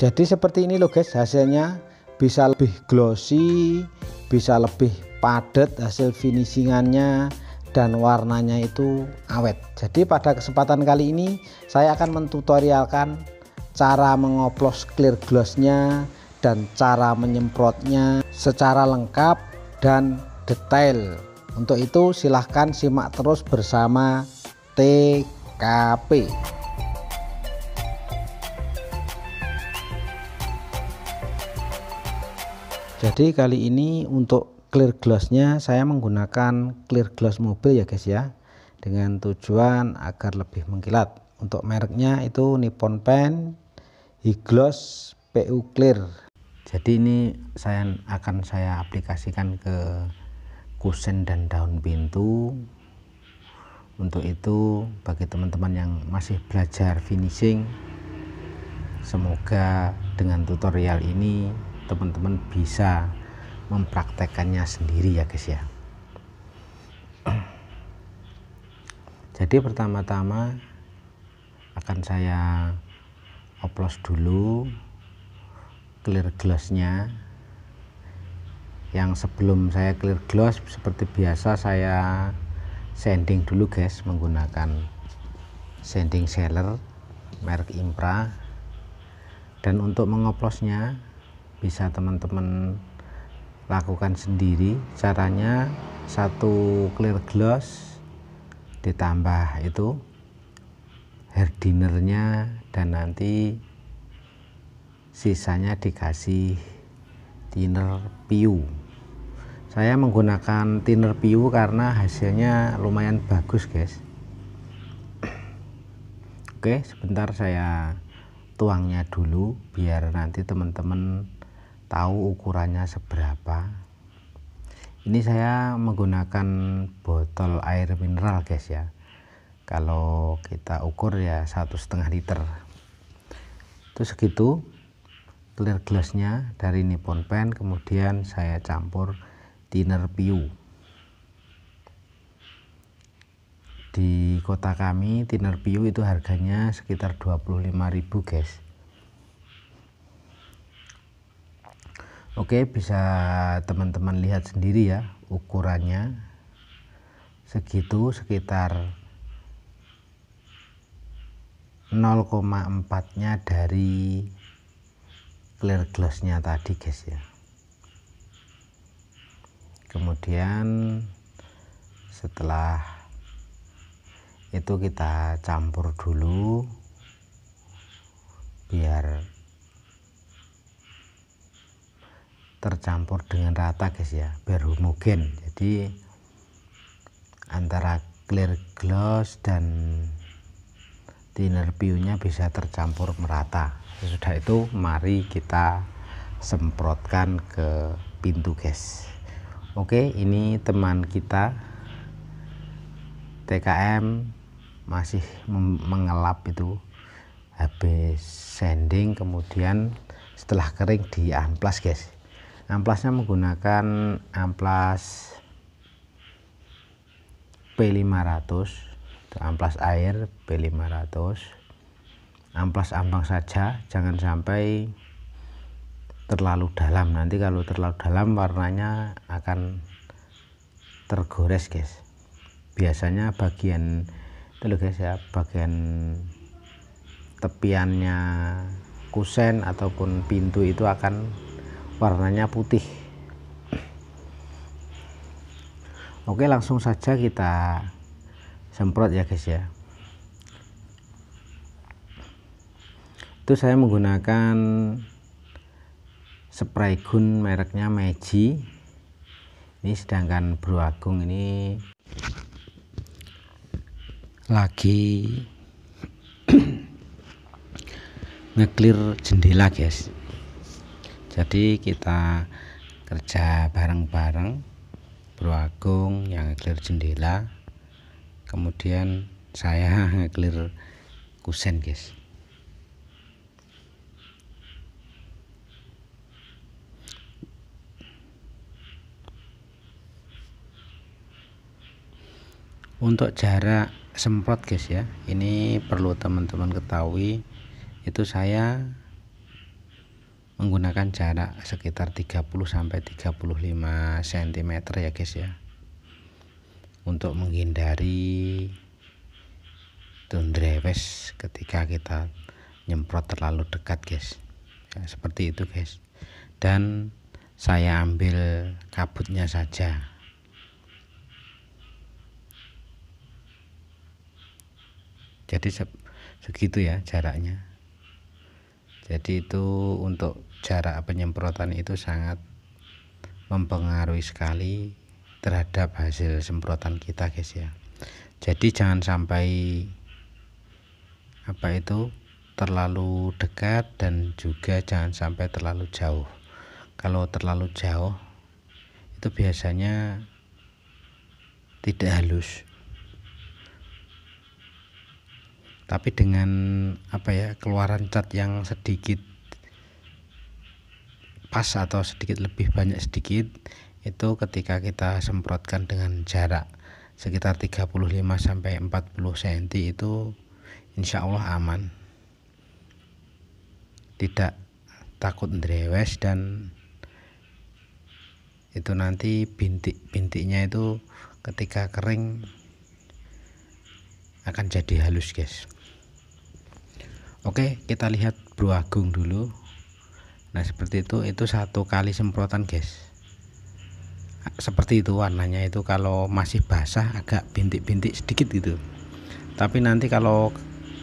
jadi seperti ini loh guys hasilnya bisa lebih glossy bisa lebih padat hasil finishingannya dan warnanya itu awet jadi pada kesempatan kali ini saya akan mentutorialkan cara mengoplos clear glossnya dan cara menyemprotnya secara lengkap dan detail untuk itu silahkan simak terus bersama TKP jadi kali ini untuk clear glossnya saya menggunakan clear gloss mobil ya guys ya dengan tujuan agar lebih mengkilat untuk mereknya itu Nippon Paint Higloss PU Clear jadi ini saya akan saya aplikasikan ke kusen dan daun pintu untuk itu bagi teman-teman yang masih belajar finishing semoga dengan tutorial ini teman-teman bisa mempraktekannya sendiri ya guys ya jadi pertama-tama akan saya oplos dulu clear glossnya yang sebelum saya clear gloss seperti biasa saya sanding dulu guys menggunakan sanding seller merek Impra dan untuk mengoplosnya bisa teman-teman lakukan sendiri caranya satu clear gloss ditambah itu hair nya dan nanti sisanya dikasih thinner piu saya menggunakan thinner piu karena hasilnya lumayan bagus guys oke sebentar saya tuangnya dulu biar nanti teman-teman tahu ukurannya seberapa ini saya menggunakan botol air mineral guys ya kalau kita ukur ya satu setengah liter itu segitu clear glassnya dari nippon pen kemudian saya campur thinner piu di kota kami thinner piu itu harganya sekitar 25.000 guys Oke, bisa teman-teman lihat sendiri ya ukurannya. Segitu sekitar 0,4-nya dari clear gloss-nya tadi, guys ya. Kemudian setelah itu kita campur dulu biar tercampur dengan rata guys ya biar homogen jadi antara clear gloss dan thinner piu nya bisa tercampur merata sesudah itu mari kita semprotkan ke pintu guys oke ini teman kita TKM masih mengelap itu habis sanding kemudian setelah kering di amplas guys amplasnya menggunakan amplas P500 amplas air P500 amplas ambang saja jangan sampai terlalu dalam nanti kalau terlalu dalam warnanya akan tergores guys biasanya bagian itu loh guys ya bagian tepiannya kusen ataupun pintu itu akan warnanya putih oke langsung saja kita semprot ya guys ya itu saya menggunakan spray gun mereknya Meiji ini sedangkan Bro Agung ini lagi ngeclear jendela guys jadi kita kerja bareng-bareng Bro Agung yang clear jendela kemudian saya clear kusen guys untuk jarak semprot guys ya ini perlu teman-teman ketahui itu saya menggunakan jarak sekitar 30 sampai 35 cm ya guys ya untuk menghindari tundrewes ketika kita nyemprot terlalu dekat guys ya, seperti itu guys dan saya ambil kabutnya saja jadi segitu ya jaraknya jadi itu untuk jarak penyemprotan itu sangat mempengaruhi sekali terhadap hasil semprotan kita guys ya jadi jangan sampai apa itu terlalu dekat dan juga jangan sampai terlalu jauh kalau terlalu jauh itu biasanya tidak halus tapi dengan apa ya keluaran cat yang sedikit pas atau sedikit lebih banyak sedikit itu ketika kita semprotkan dengan jarak sekitar 35 sampai 40 cm itu insya Allah aman tidak takut drewes dan itu nanti bintik-bintiknya itu ketika kering akan jadi halus guys oke kita lihat bro agung dulu nah seperti itu itu satu kali semprotan guys seperti itu warnanya itu kalau masih basah agak bintik-bintik sedikit gitu tapi nanti kalau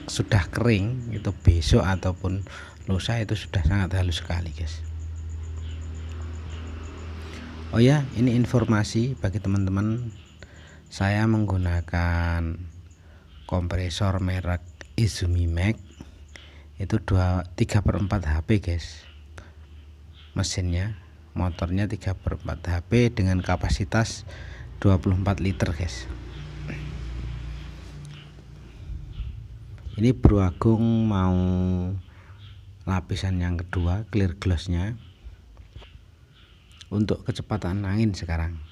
sudah kering itu besok ataupun lusa itu sudah sangat halus sekali guys oh ya ini informasi bagi teman-teman saya menggunakan kompresor merek Izumi Max itu 2 3 per 4 HP guys mesinnya motornya 3 per 4 HP dengan kapasitas 24 liter guys ini Bro Agung mau lapisan yang kedua clear glossnya untuk kecepatan angin sekarang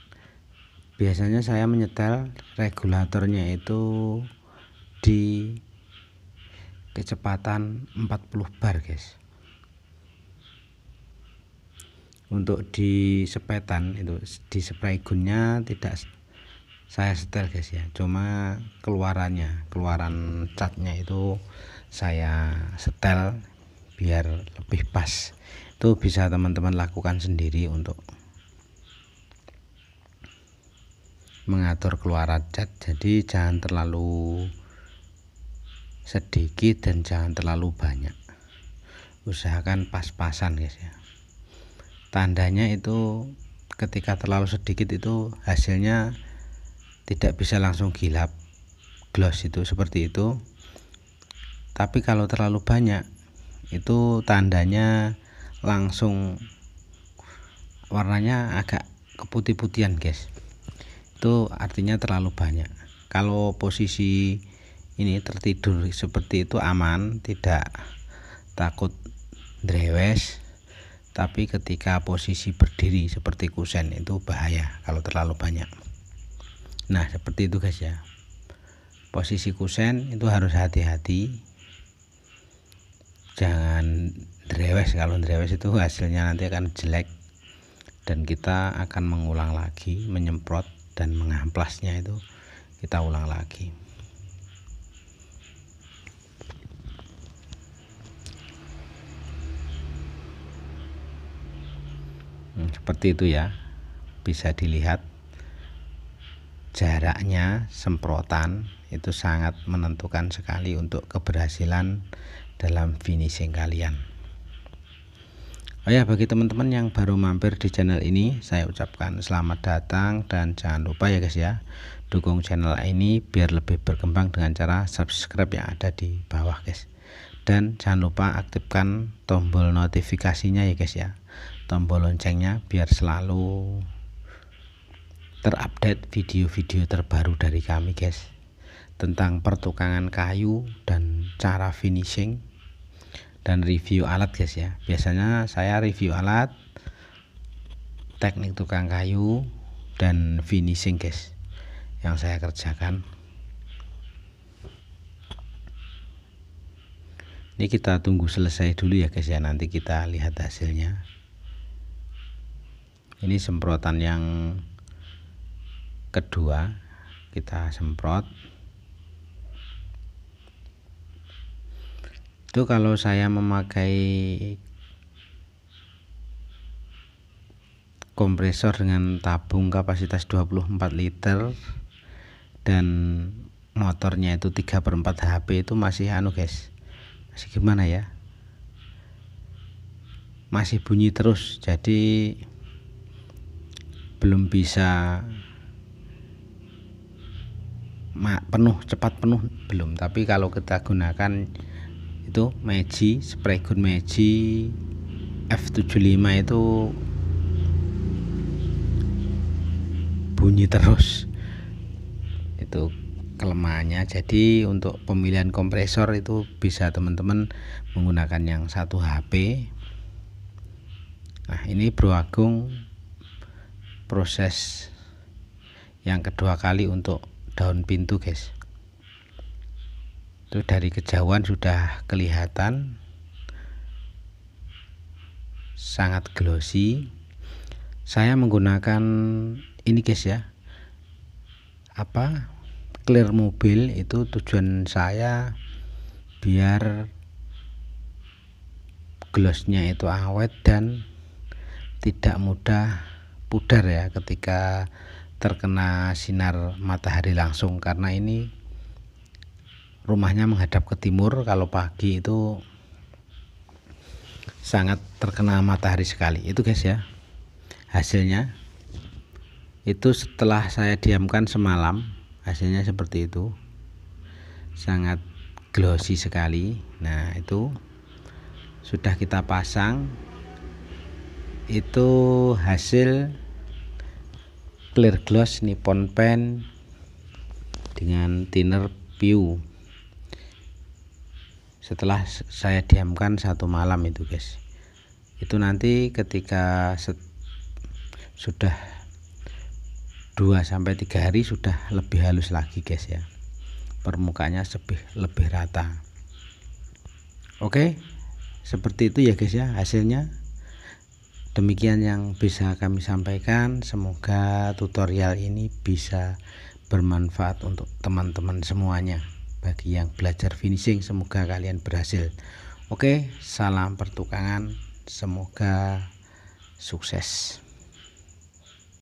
biasanya saya menyetel regulatornya itu di kecepatan 40 bar guys untuk di sepetan itu di spray gunnya tidak saya setel guys ya cuma keluarannya keluaran catnya itu saya setel biar lebih pas itu bisa teman-teman lakukan sendiri untuk mengatur keluaran cat jadi jangan terlalu sedikit dan jangan terlalu banyak usahakan pas-pasan guys ya tandanya itu ketika terlalu sedikit itu hasilnya tidak bisa langsung gilap gloss itu seperti itu tapi kalau terlalu banyak itu tandanya langsung warnanya agak keputih-putihan guys itu artinya terlalu banyak kalau posisi ini tertidur seperti itu aman tidak takut drewes tapi ketika posisi berdiri seperti kusen itu bahaya kalau terlalu banyak nah seperti itu guys ya posisi kusen itu harus hati-hati jangan drewes kalau drewes itu hasilnya nanti akan jelek dan kita akan mengulang lagi menyemprot dan mengamplasnya itu kita ulang lagi Hmm, seperti itu ya bisa dilihat jaraknya semprotan itu sangat menentukan sekali untuk keberhasilan dalam finishing kalian oh ya bagi teman-teman yang baru mampir di channel ini saya ucapkan selamat datang dan jangan lupa ya guys ya dukung channel ini biar lebih berkembang dengan cara subscribe yang ada di bawah guys dan jangan lupa aktifkan tombol notifikasinya ya guys ya tombol loncengnya biar selalu terupdate video-video terbaru dari kami guys tentang pertukangan kayu dan cara finishing dan review alat guys ya biasanya saya review alat teknik tukang kayu dan finishing guys yang saya kerjakan ini kita tunggu selesai dulu ya guys ya nanti kita lihat hasilnya ini semprotan yang kedua kita semprot itu kalau saya memakai kompresor dengan tabung kapasitas 24 liter dan motornya itu 3 per 4 HP itu masih anu guys masih gimana ya masih bunyi terus jadi belum bisa penuh cepat penuh belum tapi kalau kita gunakan itu Meiji spray gun Meiji F75 itu bunyi terus itu kelemahannya jadi untuk pemilihan kompresor itu bisa teman-teman menggunakan yang satu HP nah ini Bro Agung proses yang kedua kali untuk daun pintu guys itu dari kejauhan sudah kelihatan sangat glossy saya menggunakan ini guys ya apa clear mobil itu tujuan saya biar glossnya itu awet dan tidak mudah pudar ya ketika terkena sinar matahari langsung karena ini rumahnya menghadap ke timur kalau pagi itu sangat terkena matahari sekali itu guys ya hasilnya itu setelah saya diamkan semalam hasilnya seperti itu sangat glossy sekali nah itu sudah kita pasang itu hasil clear gloss Nippon pen dengan thinner view setelah saya diamkan satu malam itu guys itu nanti ketika sudah 2 sampai 3 hari sudah lebih halus lagi guys ya permukaannya lebih lebih rata oke seperti itu ya guys ya hasilnya demikian yang bisa kami sampaikan semoga tutorial ini bisa bermanfaat untuk teman-teman semuanya bagi yang belajar finishing semoga kalian berhasil oke salam pertukangan semoga sukses